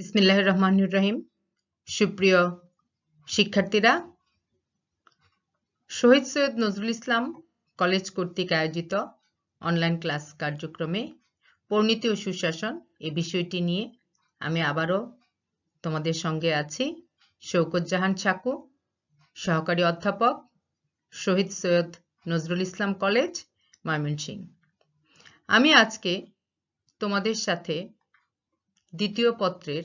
বিসমিল্লাহ রহমানুর রহিম সুপ্রিয় শিক্ষার্থীরা শহীদ সৈয়দ নজরুল ইসলাম কলেজ কর্তৃক আয়োজিত অনলাইন ক্লাস কার্যক্রমে পরিণতি ও সুশাসন এই বিষয়টি নিয়ে আমি আবারও তোমাদের সঙ্গে আছি শৌকত জাহান ছাকু সহকারী অধ্যাপক শহীদ সৈয়দ নজরুল ইসলাম কলেজ ময়মনসিং আমি আজকে তোমাদের সাথে দ্বিতীয় পত্রের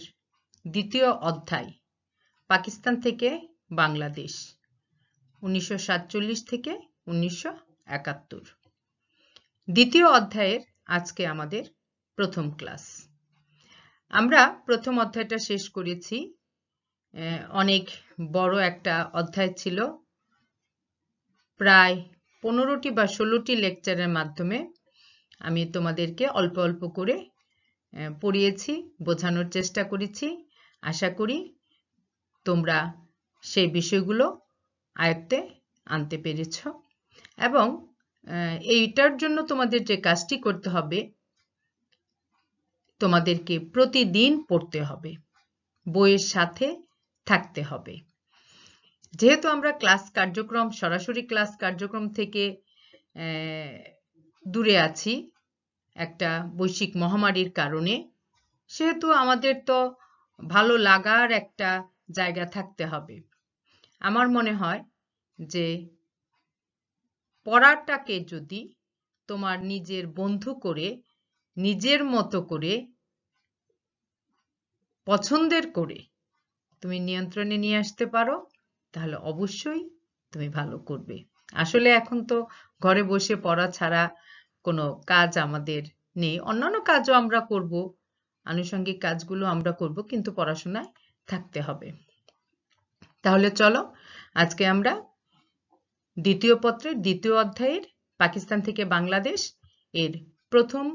দ্বিতীয় অধ্যায় পাকিস্তান থেকে বাংলাদেশ উনিশশো থেকে উনিশশো দ্বিতীয় অধ্যায়ের আজকে আমাদের প্রথম ক্লাস আমরা প্রথম অধ্যায়টা শেষ করেছি অনেক বড় একটা অধ্যায় ছিল প্রায় পনেরোটি বা ষোলোটি লেকচারের মাধ্যমে আমি তোমাদেরকে অল্প অল্প করে পড়িয়েছি বোঝানোর চেষ্টা করেছি আশা করি তোমরা সেই বিষয়গুলো আয়ত্তে আনতে পেরেছ এবং এইটার জন্য তোমাদের যে কাজটি করতে হবে তোমাদেরকে প্রতিদিন পড়তে হবে বইয়ের সাথে থাকতে হবে যেহেতু আমরা ক্লাস কার্যক্রম সরাসরি ক্লাস কার্যক্রম থেকে দূরে আছি একটা বৈশ্বিক মহামারীর কারণে সেহেতু আমাদের তো ভালো লাগার একটা জায়গা থাকতে হবে আমার মনে হয় যে পড়াটাকে যদি তোমার নিজের বন্ধু করে নিজের মতো করে পছন্দের করে তুমি নিয়ন্ত্রণে নিয়ে আসতে পারো তাহলে অবশ্যই তুমি ভালো করবে আসলে এখন তো ঘরে বসে পড়া ছাড়া কোনো কাজ আমাদের নেই অন্যান্য কাজও আমরা করব আনুষঙ্গিক কাজগুলো আমরা করব কিন্তু পড়াশোনায় থাকতে হবে তাহলে চলো আজকে আমরা দ্বিতীয় পত্রের দ্বিতীয় অধ্যায়ের পাকিস্তান থেকে বাংলাদেশ এর প্রথম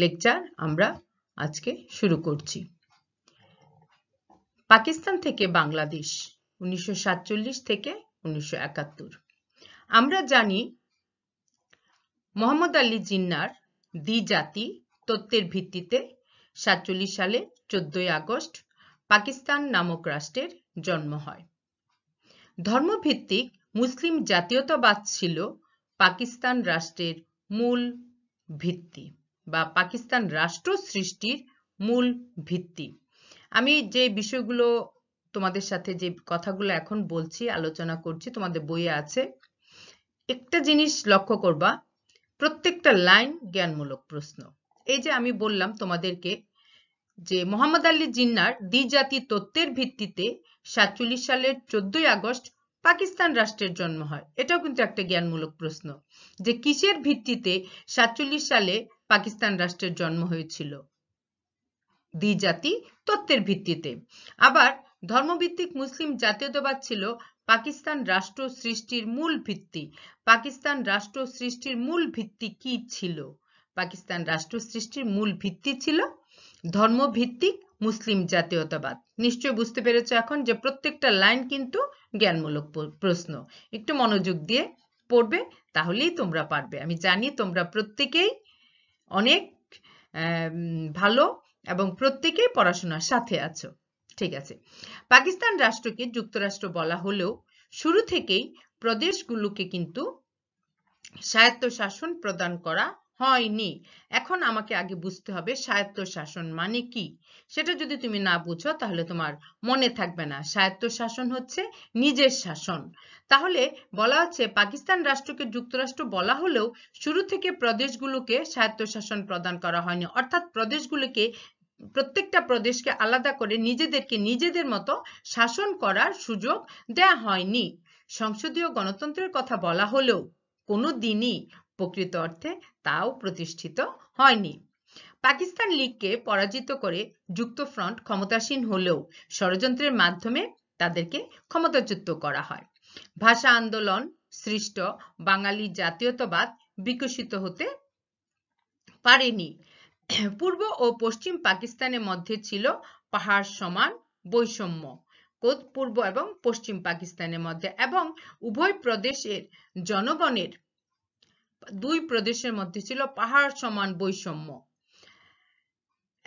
লেকচার আমরা আজকে শুরু করছি পাকিস্তান থেকে বাংলাদেশ উনিশশো থেকে উনিশশো আমরা জানি মোহাম্মদ আলী জিন্নার দি জাতি তত্ত্বের ভিত্তিতে সাতচল্লিশ সালে চোদ্দই আগস্ট পাকিস্তান নামক রাষ্ট্রের জন্ম হয় ধর্মভিত্তিক মুসলিম জাতীয়তাবাদ ছিল পাকিস্তান রাষ্ট্রের মূল ভিত্তি বা পাকিস্তান রাষ্ট্র সৃষ্টির মূল ভিত্তি আমি যে বিষয়গুলো তোমাদের সাথে যে কথাগুলো এখন বলছি আলোচনা করছি তোমাদের বইয়ে আছে একটা জিনিস লক্ষ্য করবা প্রত্যেকটা লাইন জ্ঞানমূলক প্রশ্ন এই যে আমি বললাম তোমাদেরকে যে মোহাম্মদ আলী জিন্নার দ্বিজাতি তত্ত্বের ভিত্তিতে সাতচল্লিশ সালের চোদ্দই আগস্ট পাকিস্তান রাষ্ট্রের জন্ম হয় এটাও কিন্তু একটা জ্ঞানমূলক প্রশ্ন যে কিসের ভিত্তিতে সাতচল্লিশ সালে পাকিস্তান রাষ্ট্রের জন্ম হয়েছিল দ্বিজাতি তত্ত্বের ভিত্তিতে আবার ধর্মভিত্তিক মুসলিম জাতীয়তাবাদ ছিল পাকিস্তান রাষ্ট্র সৃষ্টির মূল ভিত্তি পাকিস্তান রাষ্ট্র সৃষ্টির মূল ভিত্তি কি ছিল পাকিস্তান রাষ্ট্র সৃষ্টির মূল ভিত্তি ছিল ধর্মভিত্তিক মুসলিম জাতীয়তাবাদ নিশ্চয় বুঝতে পেরেছ এখন যে প্রত্যেকটা লাইন কিন্তু জ্ঞানমূলক প্রশ্ন একটু মনোযোগ দিয়ে পড়বে তাহলেই তোমরা পারবে আমি জানি তোমরা প্রত্যেকেই অনেক ভালো এবং প্রত্যেকেই পড়াশোনার সাথে আছো ঠিক আছে পাকিস্তান রাষ্ট্রকে যুক্তরাষ্ট্র বলা হলেও শুরু থেকেই প্রদেশগুলোকে কিন্তু স্বায়ত্তশাসন প্রদান করা হয়নি এখন আমাকে আগে বুঝতে হবে স্বায়ত্তশাসন মানে কি সেটা যদি তুমি না বুঝো তাহলে তোমার মনে থাকবে না স্বায়ত্তশাসন হচ্ছে নিজের শাসন তাহলে বলা হচ্ছে পাকিস্তান রাষ্ট্রকে যুক্তরাষ্ট্র বলা হলেও শুরু থেকে প্রদেশগুলোকে স্বায়ত্তশাসন প্রদান করা হয়নি অর্থাৎ প্রদেশগুলোকে প্রত্যেকটা প্রদেশকে আলাদা করে নিজেদেরকে নিজেদের মতো শাসন করার সুযোগ দেয়া হয়নি সংসদীয় গণতন্ত্রের কথা বলা হলেও কোনো দিনই প্রকৃত অর্থে তাও প্রতিষ্ঠিত হয়নি পাকিস্তান লীগকে পরাজিত করে যুক্ত ফ্রন্ট ক্ষমতাসীন হলেও ষড়যন্ত্রের মাধ্যমে তাদেরকে ক্ষমতাচ্যুত করা হয় ভাষা আন্দোলন সৃষ্ট বাঙালি জাতীয়তাবাদ বিকশিত হতে পারেনি পূর্ব ও পশ্চিম পাকিস্তানের মধ্যে ছিল পাহাড় সমান বৈষম্য পূর্ব এবং পশ্চিম পাকিস্তানের মধ্যে এবং উভয় প্রদেশের জনগণের দুই প্রদেশের মধ্যে ছিল পাহাড় সমান বৈষম্য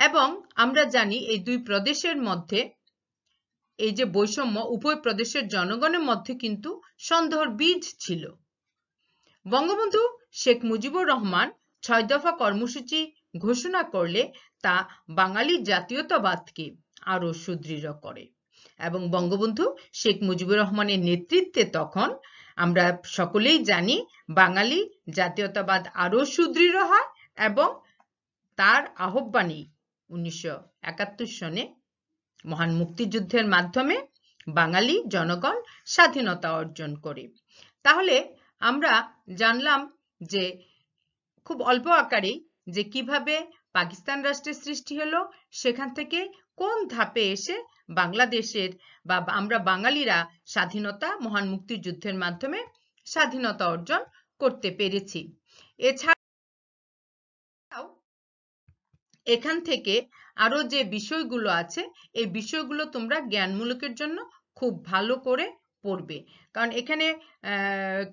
এবং আমরা জানি এই দুই প্রদেশের মধ্যে এই যে বৈষম্য উভয় প্রদেশের জনগণের মধ্যে কিন্তু সন্দেহর বীজ ছিল বঙ্গবন্ধু শেখ মুজিবুর রহমান ছয় দফা কর্মসূচি ঘোষণা করলে তা বাঙালি জাতীয়তাবাদকে আরও সুদৃঢ় করে এবং বঙ্গবন্ধু শেখ মুজিবুর রহমানের নেতৃত্বে তখন আমরা সকলেই জানি বাঙালি জাতীয়তাবাদ আরও সুদৃঢ় হয় এবং তার আহ্বানেই উনিশশো সনে মহান মুক্তিযুদ্ধের মাধ্যমে বাঙালি জনগণ স্বাধীনতা অর্জন করে তাহলে আমরা জানলাম যে খুব অল্প আকারেই যে কিভাবে পাকিস্তান রাষ্ট্রের সৃষ্টি হলো সেখান থেকে কোন ধাপে এসে বাংলাদেশের বা আমরা বাঙালিরা স্বাধীনতা মহান মুক্তিযুদ্ধের মাধ্যমে স্বাধীনতা অর্জন করতে পেরেছি এছাড়াও এখান থেকে আরো যে বিষয়গুলো আছে এই বিষয়গুলো তোমরা জ্ঞানমূলকের জন্য খুব ভালো করে পড়বে কারণ এখানে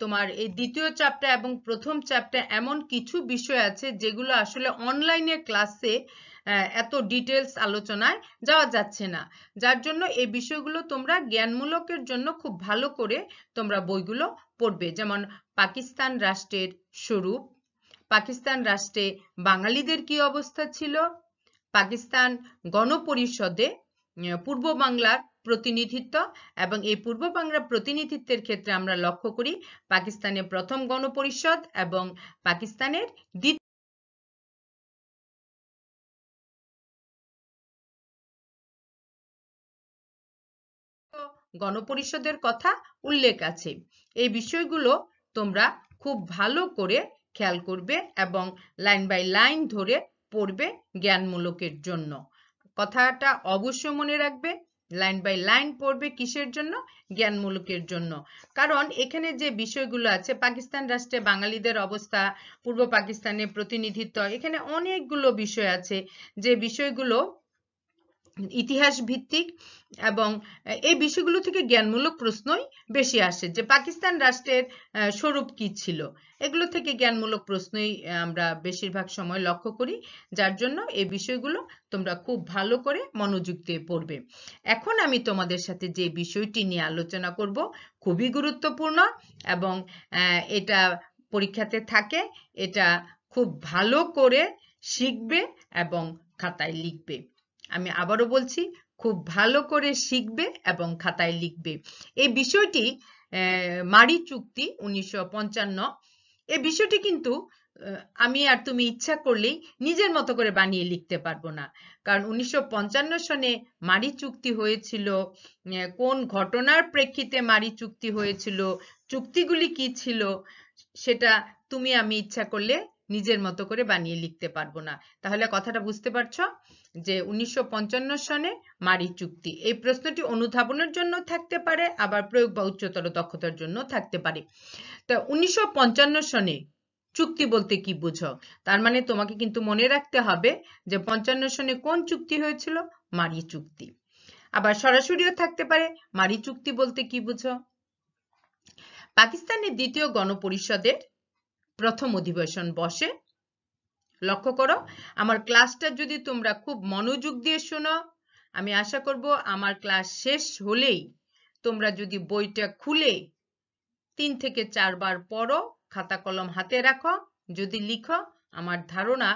তোমার এই দ্বিতীয় চ্যাপ্টার এবং প্রথম চ্যাপ্টার এমন কিছু বিষয় আছে যেগুলো আসলে অনলাইনে ক্লাসে এত ডিটেলস আলোচনায় যাওয়া যাচ্ছে না যার জন্য এই বিষয়গুলো তোমরা জ্ঞানমূলকের জন্য খুব ভালো করে তোমরা বইগুলো পড়বে যেমন পাকিস্তান রাষ্ট্রের স্বরূপ পাকিস্তান রাষ্ট্রে বাঙালিদের কি অবস্থা ছিল পাকিস্তান গণপরিষদে পূর্ব বাংলার প্রতিনিধিত্ব এবং এই পূর্ব বাংলা প্রতিনিধিত্বের ক্ষেত্রে আমরা লক্ষ্য করি পাকিস্তানের প্রথম গণপরিষদ এবং পাকিস্তানের দ্বিতীয় গণপরিষদের কথা উল্লেখ আছে এই বিষয়গুলো তোমরা খুব ভালো করে খেয়াল করবে এবং লাইন বাই লাইন ধরে পড়বে জ্ঞানমূলকের জন্য কথাটা অবশ্যই মনে রাখবে লাইন বাই লাইন পড়বে কিসের জন্য জ্ঞানমূলকের জন্য কারণ এখানে যে বিষয়গুলো আছে পাকিস্তান রাষ্ট্রে বাঙালিদের অবস্থা পূর্ব পাকিস্তানের প্রতিনিধিত্ব এখানে অনেকগুলো বিষয় আছে যে বিষয়গুলো ইতিহাস ভিত্তিক এবং এই বিষয়গুলো থেকে জ্ঞানমূলক প্রশ্নই বেশি আসে যে পাকিস্তান রাষ্ট্রের স্বরূপ কি ছিল এগুলো থেকে জ্ঞানমূলক প্রশ্নই আমরা বেশিরভাগ সময় লক্ষ্য করি যার জন্য এই বিষয়গুলো তোমরা খুব ভালো করে মনোযোগ দিয়ে পড়বে এখন আমি তোমাদের সাথে যে বিষয়টি নিয়ে আলোচনা করব খুবই গুরুত্বপূর্ণ এবং এটা পরীক্ষাতে থাকে এটা খুব ভালো করে শিখবে এবং খাতায় লিখবে আমি আবারও বলছি খুব ভালো করে শিখবে এবং খাতায় লিখবে এই বিষয়টি মারি চুক্তি উনিশশো এই বিষয়টি কিন্তু আমি আর তুমি ইচ্ছা করলেই নিজের মতো করে বানিয়ে লিখতে পারবো না কারণ উনিশশো সনে মারি চুক্তি হয়েছিল কোন ঘটনার প্রেক্ষিতে মারি চুক্তি হয়েছিল চুক্তিগুলি কি ছিল সেটা তুমি আমি ইচ্ছা করলে নিজের মতো করে বানিয়ে লিখতে পারবো না তাহলে কথাটা বুঝতে পারছো যে উনিশশো সনে মারি চুক্তি এই প্রশ্নটি অনুধাবনের জন্য থাকতে পারে আবার প্রয়োগ বা উচ্চতর দক্ষতার জন্য থাকতে পারে তো উনিশশো সনে চুক্তি বলতে কি বুঝো তার মানে তোমাকে কিন্তু মনে রাখতে হবে যে পঞ্চান্ন সনে কোন চুক্তি হয়েছিল মারি চুক্তি আবার সরাসরিও থাকতে পারে মারি চুক্তি বলতে কি বুঝো পাকিস্তানের দ্বিতীয় গণপরিষদের প্রথম অধিবেশন বসে লক্ষ্য করো আমার ক্লাসটা যদি তোমরা খুব মনোযোগ দিয়ে শোনো আমি আশা করব আমার ক্লাস শেষ হলেই তোমরা যদি বইটা খুলে তিন থেকে চারবার পড়ো খাতা কলম হাতে রাখো যদি লিখো আমার ধারণা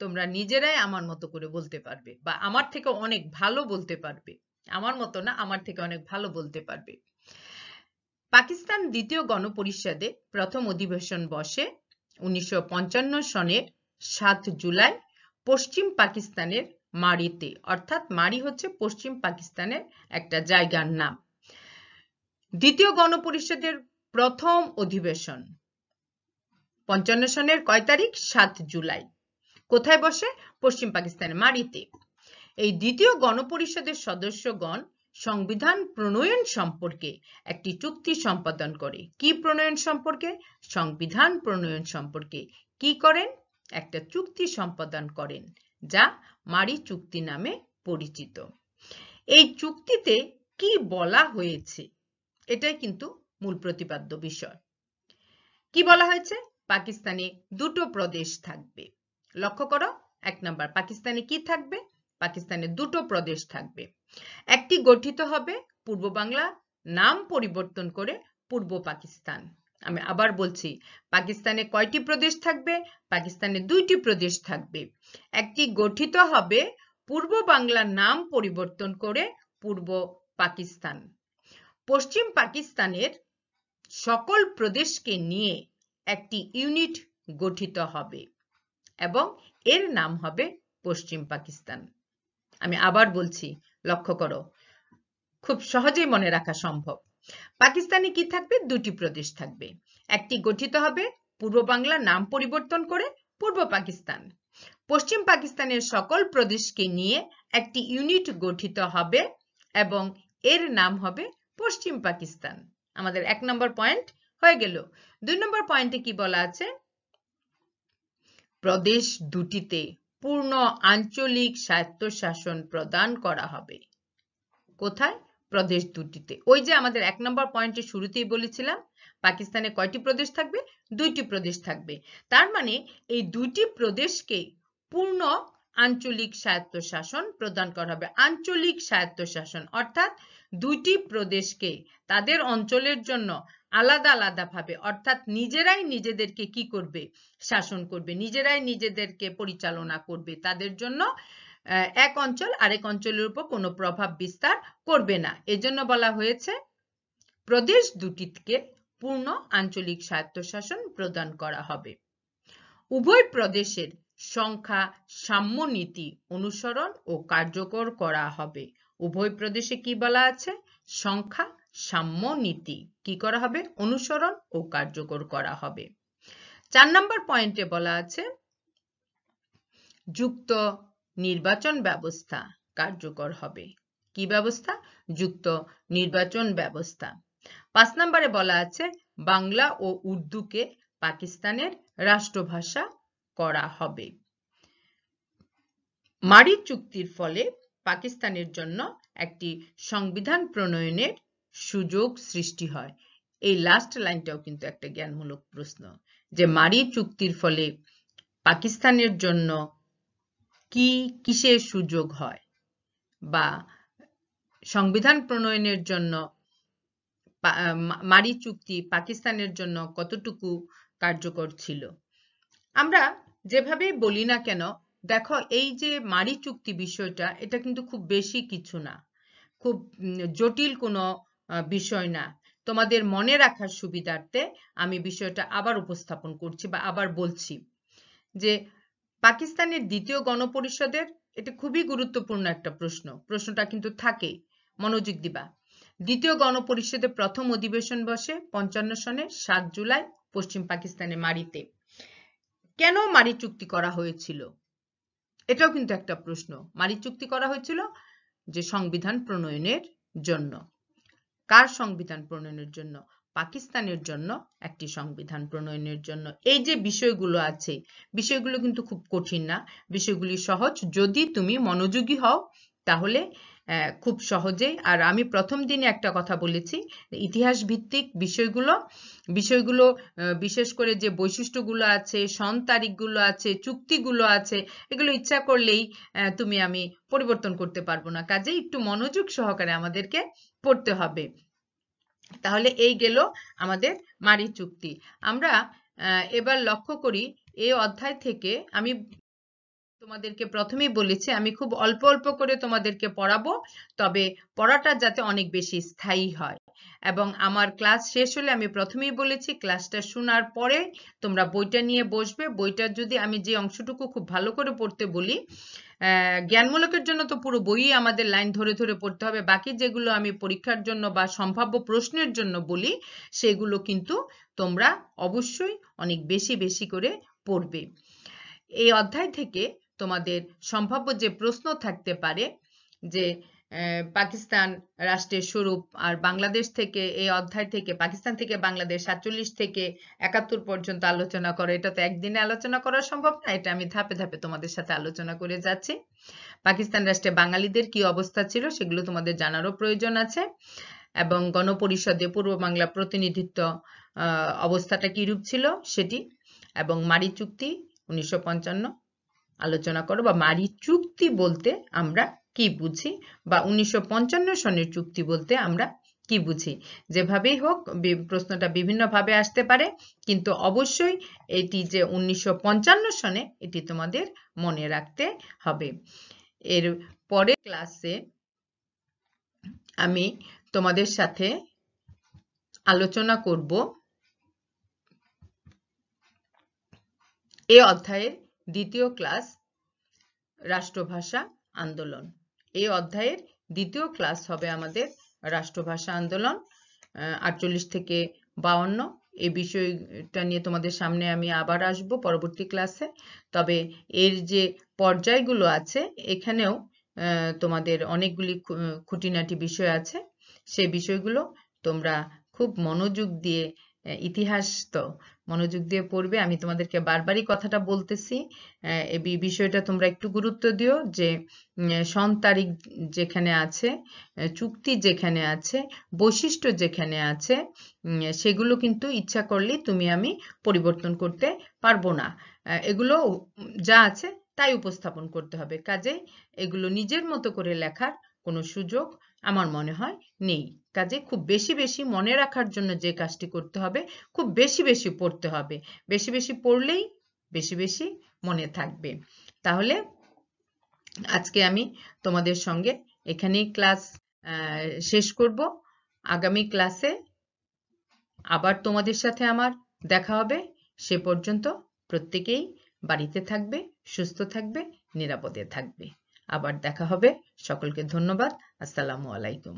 তোমরা নিজেরাই আমার মতো করে বলতে পারবে বা আমার থেকে অনেক ভালো বলতে পারবে আমার মতো না আমার থেকে অনেক ভালো বলতে পারবে পাকিস্তান দ্বিতীয় গণপরিষদে প্রথম অধিবেশন বসে উনিশশো সনের সাত জুলাই পশ্চিম পাকিস্তানের মারিতে অর্থাৎ মারি হচ্ছে পশ্চিম পাকিস্তানের একটা জায়গার নাম দ্বিতীয় গণপরিষদের প্রথম অধিবেশন পঞ্চান্ন সনের কয় তারিখ সাত জুলাই কোথায় বসে পশ্চিম পাকিস্তানের মারিতে এই দ্বিতীয় গণপরিষদের সদস্যগণ সংবিধান প্রণয়ন সম্পর্কে একটি চুক্তি সম্পাদন করে কি প্রণয়ন সম্পর্কে সংবিধান প্রণয়ন সম্পর্কে কি করেন একটা চুক্তি সম্পাদন করেন যা মারি চুক্তি নামে পরিচিত এই চুক্তিতে কি বলা হয়েছে এটাই কিন্তু মূল প্রতিপাদ্য বিষয় কি বলা হয়েছে পাকিস্তানে দুটো প্রদেশ থাকবে লক্ষ্য করো এক নম্বর পাকিস্তানে কি থাকবে পাকিস্তানের দুটো প্রদেশ থাকবে একটি গঠিত হবে পূর্ব বাংলা নাম পরিবর্তন করে পূর্ব পাকিস্তান আমি আবার বলছি পাকিস্তানে কয়টি প্রদেশ থাকবে পাকিস্তানে দুইটি প্রদেশ থাকবে একটি গঠিত হবে পূর্ব বাংলার নাম পরিবর্তন করে পূর্ব পাকিস্তান পশ্চিম পাকিস্তানের সকল প্রদেশকে নিয়ে একটি ইউনিট গঠিত হবে এবং এর নাম হবে পশ্চিম পাকিস্তান আমি আবার বলছি লক্ষ্য করো খুব সহজেই মনে রাখা সম্ভব পাকিস্তানে কি থাকবে দুটি প্রদেশ থাকবে একটি গঠিত হবে পূর্ব বাংলার নাম পরিবর্তন করে পূর্ব পাকিস্তান পশ্চিম পাকিস্তানের সকল প্রদেশকে নিয়ে একটি ইউনিট গঠিত হবে এবং এর নাম হবে পশ্চিম পাকিস্তান আমাদের এক নম্বর পয়েন্ট হয়ে গেল দুই নম্বর পয়েন্টে কি বলা আছে প্রদেশ দুটিতে পূর্ণ আঞ্চলিক স্বায়ত্তশাসন প্রদান করা হবে কোথায় প্রদেশ দুটিতে ওই যে আমাদের এক নম্বর পয়েন্টে শুরুতেই বলেছিলাম পাকিস্তানে কয়টি প্রদেশ থাকবে দুইটি প্রদেশ থাকবে তার মানে এই দুইটি প্রদেশকে পূর্ণ আঞ্চলিক স্বায়ত্তশাসন প্রদান করা হবে আঞ্চলিক স্বায়ত্তশাসন অর্থাৎ দুইটি প্রদেশকে তাদের অঞ্চলের জন্য আলাদা আলাদা ভাবে অর্থাৎ নিজেরাই নিজেদেরকে কি করবে শাসন করবে নিজেরাই নিজেদেরকে পরিচালনা করবে তাদের জন্য এক অঞ্চল আরেক অঞ্চলের উপর কোনো প্রভাব বিস্তার করবে না এজন্য বলা হয়েছে প্রদেশ দুটিকে পূর্ণ আঞ্চলিক স্বায়ত্তশাসন প্রদান করা হবে উভয় প্রদেশের সংখ্যা সাম্য নীতি অনুসরণ ও কার্যকর করা হবে উভয় প্রদেশে কি বলা আছে সংখ্যা সাম্য নীতি কি করা হবে অনুসরণ ও কার্যকর করা হবে চার নম্বর পয়েন্টে বলা আছে যুক্ত নির্বাচন ব্যবস্থা কার্যকর হবে কি ব্যবস্থা যুক্ত নির্বাচন ব্যবস্থা পাঁচ নম্বরে বলা আছে বাংলা ও উর্দুকে পাকিস্তানের রাষ্ট্রভাষা করা হবে মারি চুক্তির ফলে পাকিস্তানের জন্য একটি সংবিধান প্রণয়নের সুযোগ সৃষ্টি হয় এই লাস্ট লাইনটাও কিন্তু একটা জ্ঞানমূলক প্রশ্ন যে মারি চুক্তির ফলে পাকিস্তানের জন্য কি কিসের সুযোগ হয় বা সংবিধান প্রণয়নের জন্য মারি চুক্তি পাকিস্তানের জন্য কতটুকু কার্যকর ছিল আমরা যেভাবে বলি না কেন দেখো এই যে মারি চুক্তি বিষয়টা এটা কিন্তু খুব বেশি কিছু না খুব জটিল কোনো বিষয় না তোমাদের মনে রাখার সুবিধার্থে আমি বিষয়টা আবার উপস্থাপন করছি বা আবার বলছি যে পাকিস্তানের দ্বিতীয় গণপরিষদের এটা খুবই গুরুত্বপূর্ণ একটা প্রশ্ন প্রশ্নটা কিন্তু থাকে মনোযোগ দিবা দ্বিতীয় গণপরিষদে প্রথম অধিবেশন বসে পঞ্চান্ন সনে সাত জুলাই পশ্চিম পাকিস্তানে মারিতে কেন মারি চুক্তি করা হয়েছিল এটাও কিন্তু একটা প্রশ্ন মারি চুক্তি করা হয়েছিল যে সংবিধান প্রণয়নের জন্য কার সংবিধান প্রণয়নের জন্য পাকিস্তানের জন্য একটি সংবিধান প্রণয়নের জন্য এই যে বিষয়গুলো আছে বিষয়গুলো কিন্তু খুব কঠিন না বিষয়গুলি সহজ যদি তুমি মনোযোগী হও তাহলে খুব সহজে আর আমি প্রথম দিনে একটা কথা বলেছি ইতিহাস ভিত্তিক বিষয়গুলো বিষয়গুলো বিশেষ করে যে বৈশিষ্ট্যগুলো আছে সন তারিখগুলো আছে চুক্তিগুলো আছে এগুলো ইচ্ছা করলেই তুমি আমি পরিবর্তন করতে পারবো না কাজে একটু মনোযোগ সহকারে আমাদেরকে পড়তে হবে তাহলে এই গেল আমাদের মারি চুক্তি আমরা এবার লক্ষ্য করি এই অধ্যায় থেকে আমি তোমাদেরকে প্রথমেই বলেছি আমি খুব অল্প অল্প করে তোমাদেরকে পড়াবো তবে পড়াটা যাতে অনেক বেশি স্থায়ী হয় এবং আমার ক্লাস শেষ হলে আমি প্রথমেই বলেছি ক্লাসটা শোনার পরে তোমরা বইটা নিয়ে বসবে বইটার যদি আমি যে অংশটুকু খুব ভালো করে পড়তে বলি জ্ঞানমূলকের জন্য তো পুরো বইই আমাদের লাইন ধরে ধরে পড়তে হবে বাকি যেগুলো আমি পরীক্ষার জন্য বা সম্ভাব্য প্রশ্নের জন্য বলি সেগুলো কিন্তু তোমরা অবশ্যই অনেক বেশি বেশি করে পড়বে এই অধ্যায় থেকে তোমাদের সম্ভাব্য যে প্রশ্ন থাকতে পারে যে পাকিস্তান রাষ্ট্রের স্বরূপ আর বাংলাদেশ থেকে এই অধ্যায় থেকে পাকিস্তান থেকে বাংলাদেশ সাতচল্লিশ থেকে একাত্তর পর্যন্ত আলোচনা করো এটা তো একদিনে আলোচনা করা সম্ভব না এটা আমি ধাপে ধাপে তোমাদের সাথে আলোচনা করে যাচ্ছি পাকিস্তান রাষ্ট্রে বাঙালিদের কি অবস্থা ছিল সেগুলো তোমাদের জানারও প্রয়োজন আছে এবং গণপরিষদে পূর্ব বাংলা প্রতিনিধিত্ব অবস্থাটা কিরূপ ছিল সেটি এবং মারি চুক্তি উনিশশো আলোচনা করো বা মারি চুক্তি বলতে আমরা কি বুঝি বা উনিশশো সনের চুক্তি বলতে আমরা কি বুঝি যেভাবেই হোক প্রশ্নটা বিভিন্নভাবে আসতে পারে কিন্তু অবশ্যই এটি যে উনিশশো সনে এটি তোমাদের মনে রাখতে হবে এর পরে ক্লাসে আমি তোমাদের সাথে আলোচনা করব এ অধ্যায়ের দ্বিতীয় ক্লাস রাষ্ট্রভাষা আন্দোলন এই অধ্যায়ের দ্বিতীয় ক্লাস হবে আমাদের রাষ্ট্রভাষা আন্দোলন আটচল্লিশ থেকে বাউন্ন এই বিষয়টা নিয়ে তোমাদের সামনে আমি আবার আসব পরবর্তী ক্লাসে তবে এর যে পর্যায়গুলো আছে এখানেও তোমাদের অনেকগুলি খুঁটিনাটি বিষয় আছে সেই বিষয়গুলো তোমরা খুব মনোযোগ দিয়ে ইতিহাস তো মনোযোগ দিয়ে পড়বে আমি তোমাদেরকে বারবারই কথাটা বলতেছি এই বিষয়টা তোমরা একটু গুরুত্ব দিও যে সন তারিখ যেখানে আছে চুক্তি যেখানে আছে বৈশিষ্ট্য যেখানে আছে সেগুলো কিন্তু ইচ্ছা করলে তুমি আমি পরিবর্তন করতে পারবো না এগুলো যা আছে তাই উপস্থাপন করতে হবে কাজেই এগুলো নিজের মতো করে লেখার কোনো সুযোগ আমার মনে হয় নেই কাজে খুব বেশি বেশি মনে রাখার জন্য যে কাজটি করতে হবে খুব বেশি বেশি পড়তে হবে বেশি বেশি পড়লেই বেশি বেশি মনে থাকবে তাহলে আজকে আমি তোমাদের সঙ্গে এখানেই ক্লাস শেষ করব আগামী ক্লাসে আবার তোমাদের সাথে আমার দেখা হবে সে পর্যন্ত প্রত্যেকেই বাড়িতে থাকবে সুস্থ থাকবে নিরাপদে থাকবে আবার দেখা হবে সকলকে ধন্যবাদ আসসালামু আলাইকুম